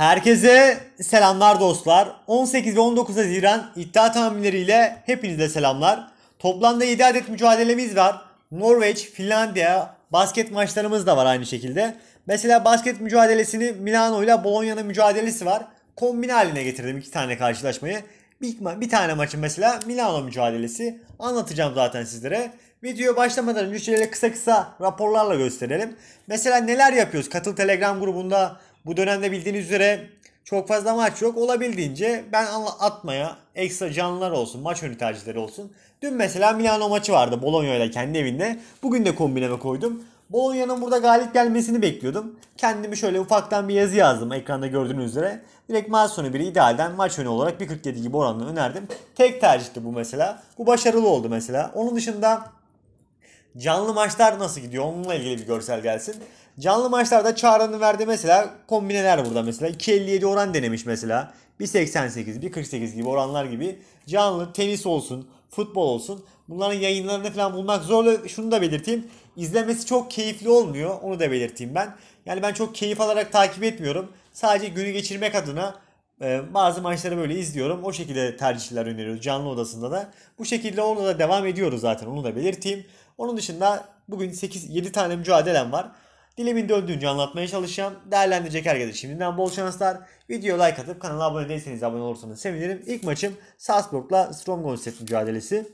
Herkese selamlar dostlar. 18 ve 19 Haziran iddia tahminleriyle hepinize selamlar. Toplamda 7 adet mücadelemiz var. Norveç, Finlandiya basket maçlarımız da var aynı şekilde. Mesela basket mücadelesini Milano ile Bologna'nın mücadelesi var. Kombin haline getirdim iki tane karşılaşmayı. Bir, bir tane maçın mesela Milano mücadelesi. Anlatacağım zaten sizlere. Videoya başlamadan önce şöyle kısa kısa raporlarla gösterelim. Mesela neler yapıyoruz? Katıl Telegram grubunda bu dönemde bildiğiniz üzere çok fazla maç yok. Olabildiğince ben atmaya ekstra canlılar olsun, maç önü tercihleri olsun. Dün mesela Milano maçı vardı Bologna ile kendi evinde. Bugün de kombineme koydum. Bologna'nın burada galip gelmesini bekliyordum. Kendimi şöyle ufaktan bir yazı yazdım ekranda gördüğünüz üzere. Direkt maç sonu bir idealden maç önü olarak 1.47 gibi oranla önerdim. Tek tercihti bu mesela. Bu başarılı oldu mesela. Onun dışında Canlı maçlar nasıl gidiyor onunla ilgili bir görsel gelsin. Canlı maçlarda çağrını verdi mesela kombineler burada mesela. 2.57 oran denemiş mesela. 1.88, 1.48 gibi oranlar gibi. Canlı tenis olsun, futbol olsun. Bunların yayınlarını falan bulmak zorla şunu da belirteyim. izlemesi çok keyifli olmuyor. Onu da belirteyim ben. Yani ben çok keyif alarak takip etmiyorum. Sadece günü geçirmek adına ee, bazı maçları böyle izliyorum. O şekilde tercihler öneriyoruz canlı odasında da. Bu şekilde orada da devam ediyoruz zaten onu da belirteyim. Onun dışında bugün 8 7 tane mücadelem var. Dilimin döndüğünce anlatmaya çalışacağım. Değerlendirecek herkese şimdiden bol şanslar. Videoya like atıp kanala abone değilseniz abone olursanız sevinirim. İlk maçım Salzburg'la Strongbow set mücadelesi.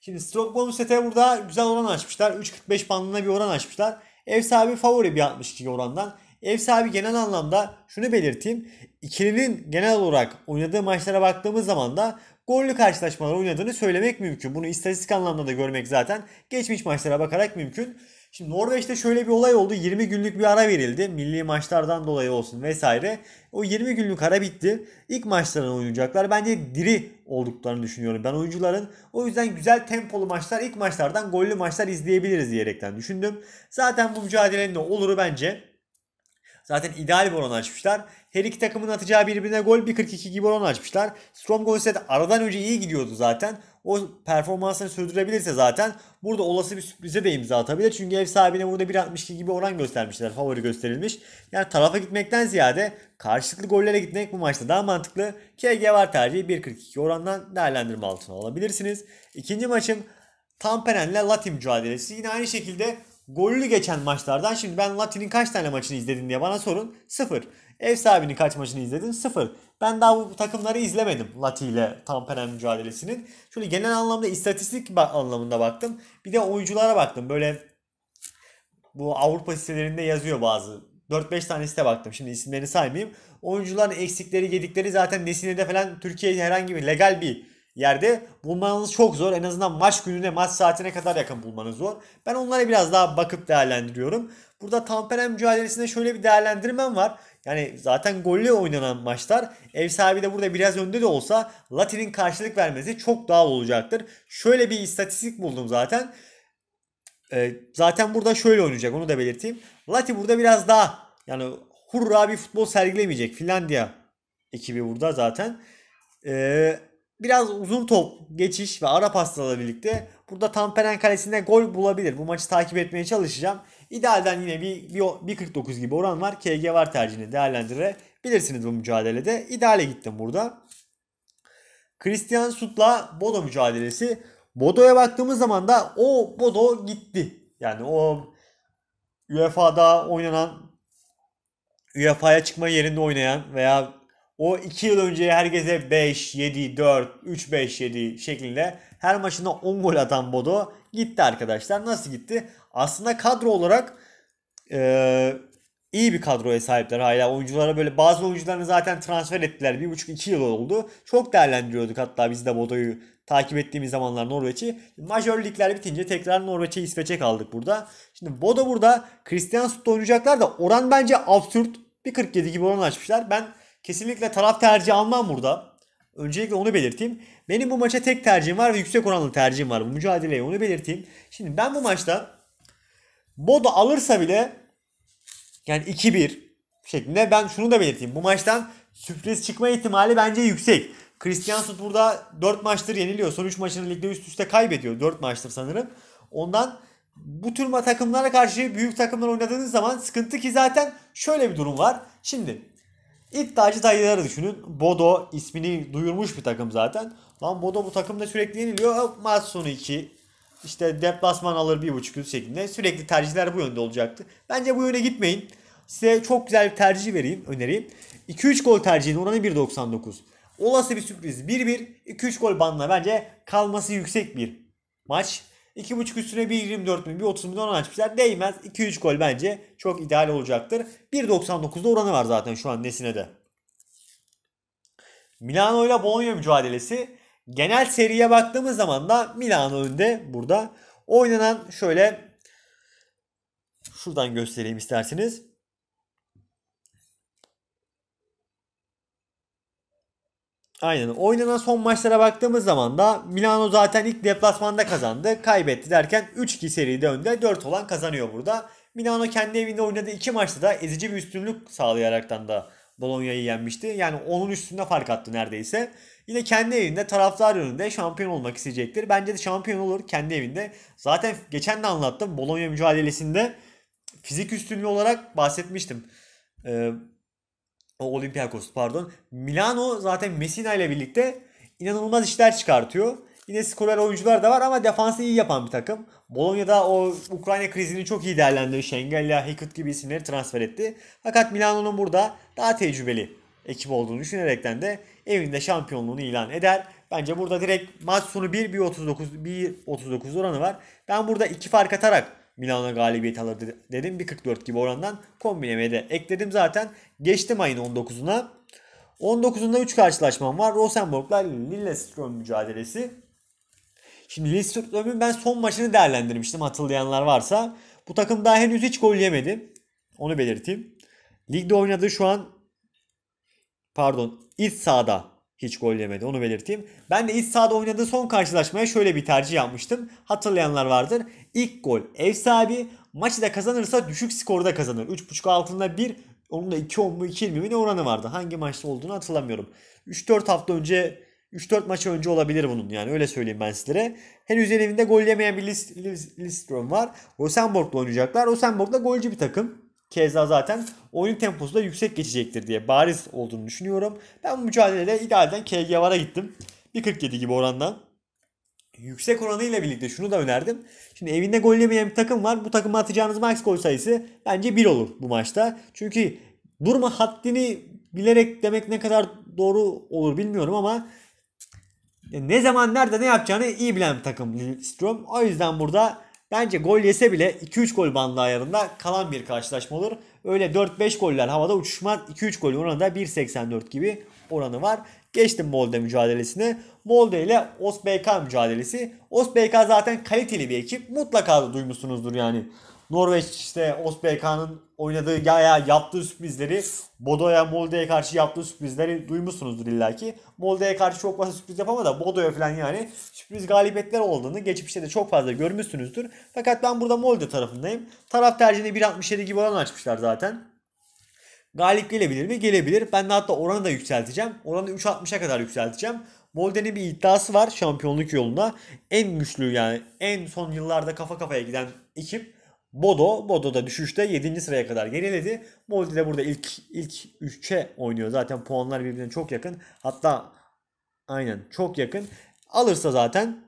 Şimdi Strongbow sete burada güzel oran açmışlar. 3.45 bandına bir oran açmışlar. Ev sahibi favori bir 62 orandan. Ev sahibi genel anlamda şunu belirteyim. İkilinin genel olarak oynadığı maçlara baktığımız zaman da gollü karşılaşmalar oynadığını söylemek mümkün. Bunu istatistik anlamda da görmek zaten geçmiş maçlara bakarak mümkün. Şimdi Norveç'te şöyle bir olay oldu. 20 günlük bir ara verildi. Milli maçlardan dolayı olsun vesaire. O 20 günlük ara bitti. İlk maçlarını oynayacaklar. Bence diri olduklarını düşünüyorum ben oyuncuların. O yüzden güzel tempolu maçlar ilk maçlardan gollü maçlar izleyebiliriz diyerekten düşündüm. Zaten bu mücadelenin de oluru bence Zaten ideal bir oran açmışlar. Her iki takımın atacağı birbirine gol 1.42 gibi oran açmışlar. Strom Gonsted aradan önce iyi gidiyordu zaten. O performansını sürdürebilirse zaten burada olası bir sürprize de imza atabilir. Çünkü ev sahibine burada 1.62 gibi oran göstermişler. Favori gösterilmiş. Yani tarafa gitmekten ziyade karşılıklı gollere gitmek bu maçta daha mantıklı. KG var tercihi 1.42 orandan değerlendirme altına alabilirsiniz. İkinci maçım Tamperen ile Latim mücadelesi. Yine aynı şekilde Gollü geçen maçlardan şimdi ben Latin'in kaç tane maçını izledin diye bana sorun. Sıfır. Ev sahibinin kaç maçını izledin? Sıfır. Ben daha bu takımları izlemedim Lati ile Tampere mücadelesinin. Şöyle genel anlamda istatistik anlamında baktım. Bir de oyunculara baktım. Böyle bu Avrupa sitelerinde yazıyor bazı. 4-5 tane site baktım. Şimdi isimlerini saymayayım. Oyuncuların eksikleri, yedikleri zaten Nesine'de falan Türkiye'de herhangi bir legal bir yerde bulmanız çok zor. En azından maç gününe, maç saatine kadar yakın bulmanız zor. Ben onlara biraz daha bakıp değerlendiriyorum. Burada Tampere mücadelesinde şöyle bir değerlendirmem var. Yani zaten golle oynanan maçlar ev sahibi de burada biraz önde de olsa Latin'in karşılık vermesi çok daha olacaktır. Şöyle bir istatistik buldum zaten. Ee, zaten burada şöyle oynayacak onu da belirteyim. Lati burada biraz daha yani hurra bir futbol sergilemeyecek. Finlandiya ekibi burada zaten. Ee, biraz uzun top geçiş ve ara paslarla birlikte burada Tamperen kalesinde gol bulabilir. Bu maçı takip etmeye çalışacağım. İdealden yine bir, bir, 1.49 gibi oran var. KG var tercihini değerlendirebilirsiniz bu mücadelede. İdeale gittim burada. Christian Sut'la Bodo mücadelesi. Bodo'ya baktığımız zaman da o Bodo gitti. Yani o UEFA'da oynanan UEFA'ya çıkma yerinde oynayan veya o 2 yıl önce herkese 5, 7, 4, 3, 5, 7 şeklinde her maçında 10 gol atan Bodo gitti arkadaşlar. Nasıl gitti? Aslında kadro olarak e, iyi bir kadroya sahipler hala. Oyunculara böyle bazı oyuncularını zaten transfer ettiler. 1,5-2 yıl oldu. Çok değerlendiriyorduk hatta biz de Bodo'yu takip ettiğimiz zamanlar Norveç'i. Majör ligler bitince tekrar Norveç'e İsveç'e kaldık burada. Şimdi Bodo burada Christian Sutta oynayacaklar da oran bence absürt. Bir 47 gibi oran açmışlar. Ben Kesinlikle taraf tercihi almam burada. Öncelikle onu belirteyim. Benim bu maça tek tercihim var ve yüksek oranlı tercihim var. Bu mücadeleye onu belirteyim. Şimdi ben bu maçta Bodo alırsa bile yani 2-1 şeklinde ben şunu da belirteyim. Bu maçtan sürpriz çıkma ihtimali bence yüksek. Christian Sut burada 4 maçtır yeniliyor. Son 3 maçını ligde üst üste kaybediyor. 4 maçtır sanırım. Ondan bu tür takımlara karşı büyük takımlar oynadığınız zaman sıkıntı ki zaten şöyle bir durum var. Şimdi İddiacı dayıları düşünün. Bodo ismini duyurmuş bir takım zaten. Lan Bodo bu takımda sürekli yeniliyor. Maç sonu 2. İşte deplasman alır 1.5 üst şeklinde. Sürekli tercihler bu yönde olacaktı. Bence bu yöne gitmeyin. Size çok güzel bir tercih vereyim, önereyim. 2-3 gol tercihinin oranı 1.99. Olası bir sürpriz 1-1, 2-3 gol bandına bence kalması yüksek bir maç. 2.5 üstüne bir 24 1.24 mi? 1.30 oran açmışlar. Değmez. 2-3 gol bence çok ideal olacaktır. 1.99'da oranı var zaten şu an nesine de Milano ile Bologna mücadelesi. Genel seriye baktığımız zaman da Milano önde burada. Oynanan şöyle şuradan göstereyim isterseniz. Aynen. Oynanan son maçlara baktığımız zaman da Milano zaten ilk deplasmanda kazandı. Kaybetti derken 3-2 seride önde 4 olan kazanıyor burada. Milano kendi evinde oynadığı iki maçta da ezici bir üstünlük sağlayaraktan da Bologna'yı yenmişti. Yani onun üstünde fark attı neredeyse. Yine kendi evinde taraftar önünde şampiyon olmak isteyecektir. Bence de şampiyon olur kendi evinde. Zaten geçen de anlattım Bologna mücadelesinde fizik üstünlüğü olarak bahsetmiştim. Ee, o Olympiakos pardon. Milano zaten Messina ile birlikte inanılmaz işler çıkartıyor. Yine skorer oyuncular da var ama defansı iyi yapan bir takım. Bologna'da o Ukrayna krizini çok iyi değerlendirdi. Şengella, Hickett gibi isimleri transfer etti. Fakat Milano'nun burada daha tecrübeli ekip olduğunu düşünerekten de evinde şampiyonluğunu ilan eder. Bence burada direkt maç sonu 1 39-1 39 oranı var. Ben burada iki fark atarak Milan'a galibiyet alır dedim. 1.44 gibi orandan kombinemeye de ekledim zaten. Geçtim ayın 19'una. 19'unda 3 karşılaşmam var. Rosenborg'la Lillestrøm mücadelesi. Şimdi Lillestrøm'ün ben son maçını değerlendirmiştim hatırlayanlar varsa. Bu takım daha henüz hiç gol yemedi. Onu belirteyim. Ligde oynadığı şu an pardon iç sahada hiç gol yemedi onu belirteyim. Ben de iç sahada oynadığı son karşılaşmaya şöyle bir tercih yapmıştım. Hatırlayanlar vardır. İlk gol ev sahibi. Maçı da kazanırsa düşük skorda kazanır. 3.5 altında 1 onun da 2 10 mu 2 20 mi ne oranı vardı. Hangi maçta olduğunu hatırlamıyorum. 3-4 hafta önce 3-4 maç önce olabilir bunun yani öyle söyleyeyim ben sizlere. Henüz evinde gol yemeyen bir list, list, Listrom var. Rosenborg'la oynayacaklar. Rosenborg da golcü bir takım. Keza zaten oyun temposu da yüksek geçecektir diye bariz olduğunu düşünüyorum. Ben bu mücadelede idealden KG Var'a gittim. 1.47 gibi orandan yüksek oranıyla birlikte şunu da önerdim. Şimdi evinde gol yemeyen bir takım var. Bu takıma atacağınız max gol sayısı bence 1 olur bu maçta. Çünkü durma haddini bilerek demek ne kadar doğru olur bilmiyorum ama ne zaman nerede ne yapacağını iyi bilen bir takım Lindstrom. O yüzden burada bence gol yese bile 2-3 gol bandı ayarında kalan bir karşılaşma olur. Öyle 4-5 goller havada uçuşma 2-3 golün oranında da 1.84 gibi oranı var. Geçtim Molde mücadelesine. Molde ile OSBK mücadelesi. OSBK zaten kaliteli bir ekip. Mutlaka duymuşsunuzdur yani. Norveç işte Norveç'te Osbeka'nın oynadığı ya yaptığı sürprizleri Bodo'ya Molde'ye karşı yaptığı sürprizleri duymuşsunuzdur illaki. Molde'ye karşı çok fazla sürpriz yapamadı da Bodo'ya falan yani sürpriz galibiyetler olduğunu geçmişte de çok fazla görmüşsünüzdür. Fakat ben burada Molde tarafındayım. Taraf tercihini 1.67 gibi oran açmışlar zaten. Galip gelebilir mi? Gelebilir. Ben de hatta oranı da yükselteceğim. Oranı 3.60'a kadar yükselteceğim. Molde'nin bir iddiası var şampiyonluk yolunda. En güçlü yani en son yıllarda kafa kafaya giden ekip Bodo, Bodo da düşüşte 7. sıraya kadar geriledi. Molde de burada ilk ilk 3'e oynuyor. Zaten puanlar birbirine çok yakın. Hatta aynen çok yakın. Alırsa zaten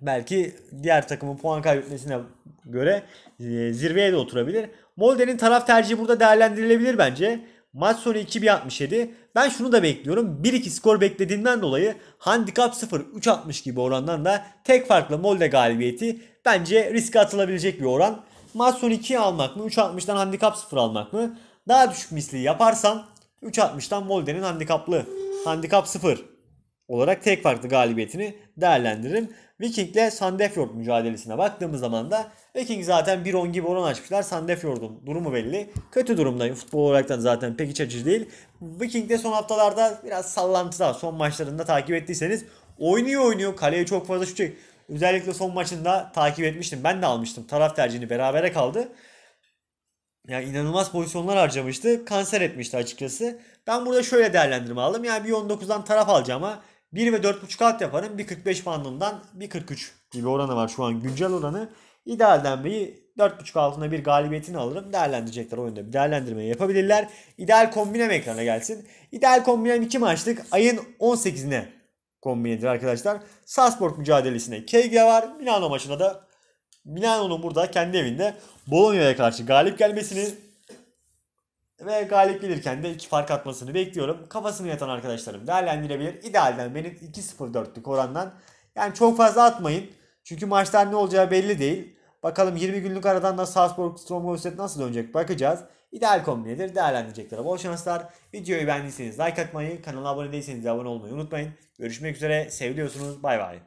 belki diğer takımın puan kaybetmesine göre e, zirveye de oturabilir. Molde'nin taraf tercihi burada değerlendirilebilir bence. Maç sonu 2-1.67. Ben şunu da bekliyorum. 1-2 skor beklediğinden dolayı handikap 0-3.60 gibi orandan da tek farklı Molde galibiyeti bence riske atılabilecek bir oran. Mason sonu 2 almak mı? 3.60'dan handikap 0 almak mı? Daha düşük misli yaparsan 3.60'dan Molde'nin handikaplı. Handikap 0 olarak tek farklı galibiyetini değerlendiririm. Viking'le Sandefjord mücadelesine baktığımız zaman da Viking zaten 1-10 gibi oran açmışlar. Sandefjord'un durumu belli. Kötü durumda futbol olarak da zaten pek iç açıcı değil. Viking de son haftalarda biraz sallantıda son maçlarında takip ettiyseniz oynuyor oynuyor. Kaleye çok fazla şut Özellikle son maçında takip etmiştim. Ben de almıştım. Taraf tercihini berabere kaldı. Yani inanılmaz pozisyonlar harcamıştı. Kanser etmişti açıkçası. Ben burada şöyle değerlendirme aldım. Yani bir 19'dan taraf alacağıma 1 ve 4.5 alt yaparım. 1.45 bandından 1.43 gibi oranı var şu an güncel oranı. İdealden bir 4.5 altında bir galibiyetini alırım. Değerlendirecekler oyunda bir değerlendirmeyi yapabilirler. İdeal kombinem ekrana gelsin. İdeal kombinem 2 maçlık ayın 18'ine kombinidir arkadaşlar. Salzburg mücadelesinde KG var. Milano maçında da Milano'nun burada kendi evinde Bologna'ya karşı galip gelmesini ve galip gelirken de iki fark atmasını bekliyorum. Kafasını yatan arkadaşlarım değerlendirebilir. İdealden benim 2-0-4'lük orandan. Yani çok fazla atmayın. Çünkü maçlar ne olacağı belli değil. Bakalım 20 günlük aradan da Salzburg Stromgolset nasıl dönecek bakacağız ideal kombinedir değerlendirecekler. Bol şanslar. Videoyu beğendiyseniz like atmayı, kanala abone değilseniz abone olmayı unutmayın. Görüşmek üzere. Seviliyorsunuz. Bay bay.